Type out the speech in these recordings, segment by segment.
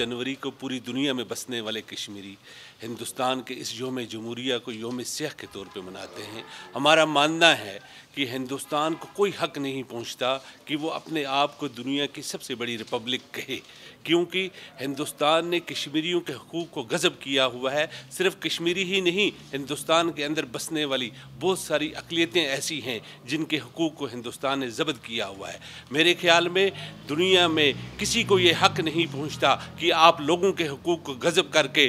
जनवरी को पूरी दुनिया में बसने वाले कश्मीरी हिंदुस्तान के इस योम जमहूरिया को योम सेह के तौर पे मनाते हैं हमारा मानना है कि हिंदुस्तान को कोई हक नहीं पहुंचता कि वो अपने आप को दुनिया की सबसे बड़ी रिपब्लिक कहे क्योंकि हिंदुस्तान ने कश्मीरियों के हकूक़ को गज़ब किया हुआ है सिर्फ कश्मीरी ही नहीं हिंदुस्तान के अंदर बसने वाली बहुत सारी अकलीतें ऐसी हैं जिनके हकूक़ को हिंदुस्तान ने जब्त किया हुआ है मेरे ख्याल में दुनिया में किसी को ये हक नहीं पहुंचता कि आप लोगों के हकूक़ को गज़ब करके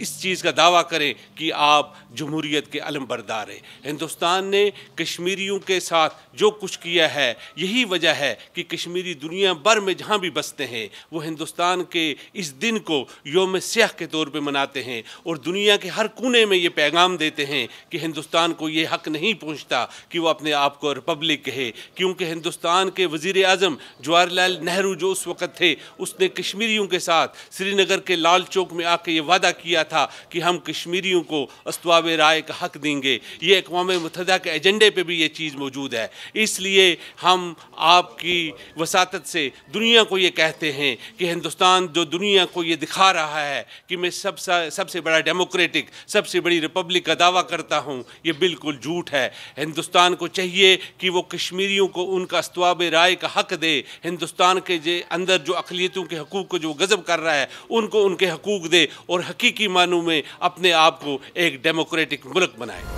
इस चीज़ का दावा करें कि आप जमहूरीत के अलमबरदार हैं हिंदुस्तान ने कश्मीरियों के साथ जो कुछ किया है यही वजह है कि कश्मीरी दुनिया भर में जहाँ भी बसते हैं वो हिंदुस्तान के इस दिन को योम सयाह के तौर पर मनाते हैं और दुनिया के हर कोने में ये पैगाम देते हैं कि हिंदुस्तान को ये हक नहीं पहुँचता कि वह अपने आप को रिपब्लिक कहे क्योंकि हिंदुस्तान के वजीर अजम जवाहरलाल नेहरू जो उस वक़्त थे उसने कश्मीरियों के साथ श्रीनगर के लाल चौक में आके ये वादा किया किया था कि हम कश्मीरियों को अस्तवाब राय का हक देंगे ये अकवा मतदा के एजेंडे पर भी ये चीज़ मौजूद है इसलिए हम आपकी वसात से दुनिया को ये कहते हैं कि हिंदुस्तान जो दुनिया को ये दिखा रहा है कि मैं सबसे सबसे बड़ा डेमोक्रेटिक सबसे बड़ी रिपब्लिक का दावा करता हूँ ये बिल्कुल झूठ है हिंदुस्तान को चाहिए कि वो कश्मीरियों को उनका अस्तवाब राय का हक दे हिंदुस्तान के जे अंदर जो अकलीतों के हकूक़ को जो गज़ब कर रहा है उनको उनके हकूक़ दे और हकीकी मानों में अपने आप को एक डेमोक्रेटिक मुल्क बनाए